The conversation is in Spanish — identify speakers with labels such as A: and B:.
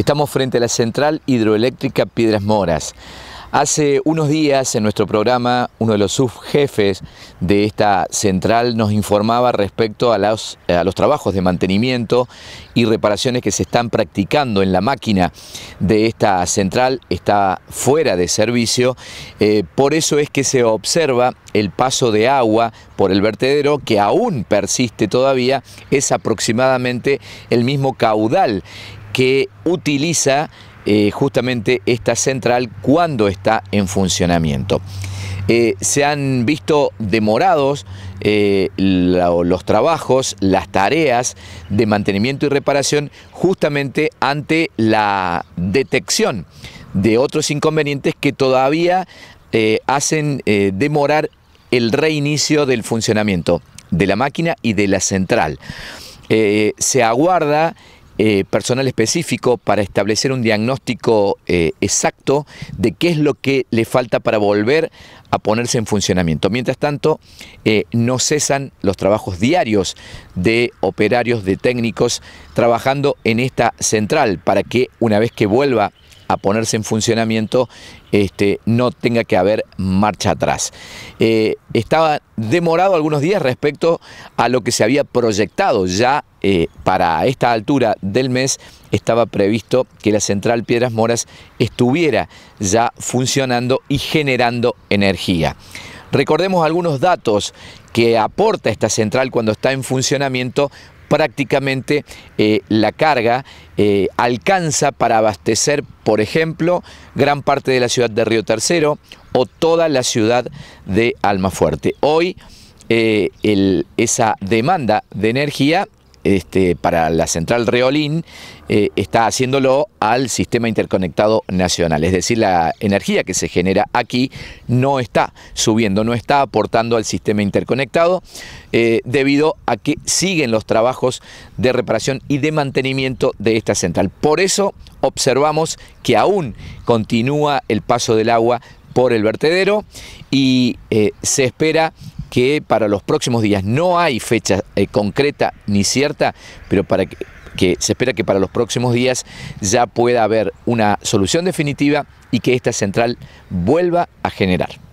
A: Estamos frente a la central hidroeléctrica Piedras Moras. Hace unos días en nuestro programa uno de los subjefes de esta central nos informaba respecto a los, eh, trabajos de mantenimiento y reparaciones que se están practicando en la máquina de esta central, está fuera de servicio, eh, por eso es que se observa el paso de agua por el vertedero que aún persiste todavía, es aproximadamente el mismo caudal que utiliza eh, justamente esta central cuando está en funcionamiento. Eh, se han visto demorados eh, los trabajos, las tareas de mantenimiento y reparación justamente ante la detección de otros inconvenientes que todavía hacen demorar el reinicio del funcionamiento de la máquina y de la central. se aguarda eh, personal específico para establecer un diagnóstico eh, exacto de qué es lo que le falta para volver a ponerse en funcionamiento. Mientras tanto, eh, no cesan los trabajos diarios de operarios, de técnicos, trabajando en esta central para que una vez que vuelva a ponerse en funcionamiento, este, no tenga que haber marcha atrás. Eh, estaba demorado algunos días respecto a lo que se había proyectado ya eh, para esta altura del mes estaba previsto que la central Piedras Moras estuviera ya funcionando y generando energía. Recordemos algunos datos que aporta esta central cuando está en funcionamiento prácticamente eh, la carga eh, alcanza para abastecer, por ejemplo, gran parte de la ciudad de Río Tercero o toda la ciudad de Almafuerte. Hoy eh, esa demanda de energía este, para la central Reolín eh, está haciéndolo al sistema interconectado nacional. Es decir, la energía que se genera aquí no está subiendo, no está aportando al sistema interconectado eh, debido a que siguen los trabajos de reparación y de mantenimiento de esta central. Por eso observamos que aún continúa el paso del agua por el vertedero y eh, se espera que para los próximos días no hay fecha eh, concreta ni cierta, pero para que se espera que para los próximos días ya pueda haber una solución definitiva y que esta central vuelva a generar.